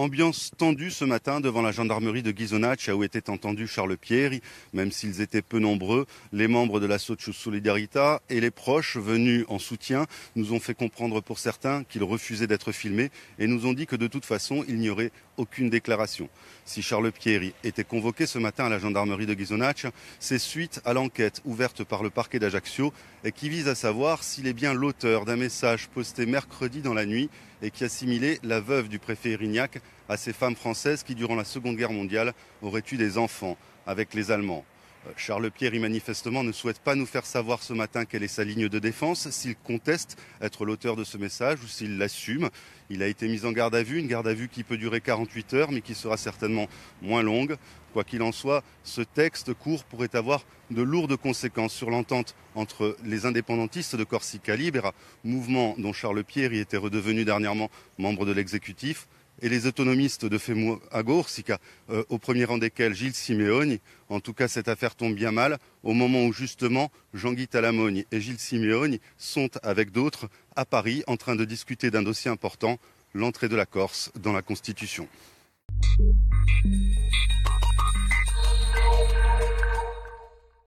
Ambiance tendue ce matin devant la gendarmerie de à où était entendu Charles Pierre, même s'ils étaient peu nombreux, les membres de la Socio Solidarita et les proches venus en soutien nous ont fait comprendre pour certains qu'ils refusaient d'être filmés et nous ont dit que de toute façon il n'y aurait aucune déclaration. Si Charles Pierre était convoqué ce matin à la gendarmerie de Ghisonaccia, c'est suite à l'enquête ouverte par le parquet d'Ajaccio et qui vise à savoir s'il est bien l'auteur d'un message posté mercredi dans la nuit et qui assimilait la veuve du préfet Irignac à ces femmes françaises qui, durant la Seconde Guerre mondiale, auraient eu des enfants avec les Allemands. Euh, Charles Pierre, manifestement, ne souhaite pas nous faire savoir ce matin quelle est sa ligne de défense, s'il conteste être l'auteur de ce message ou s'il l'assume. Il a été mis en garde à vue, une garde à vue qui peut durer 48 heures, mais qui sera certainement moins longue. Quoi qu'il en soit, ce texte court pourrait avoir de lourdes conséquences sur l'entente entre les indépendantistes de Corsica Libera, mouvement dont Charles Pierre y était redevenu dernièrement membre de l'exécutif, et les autonomistes de Femo à Gorsica, euh, au premier rang desquels Gilles Simeoni. En tout cas, cette affaire tombe bien mal au moment où justement Jean-Guy Talamogne et Gilles Simeoni sont avec d'autres à Paris en train de discuter d'un dossier important, l'entrée de la Corse dans la Constitution.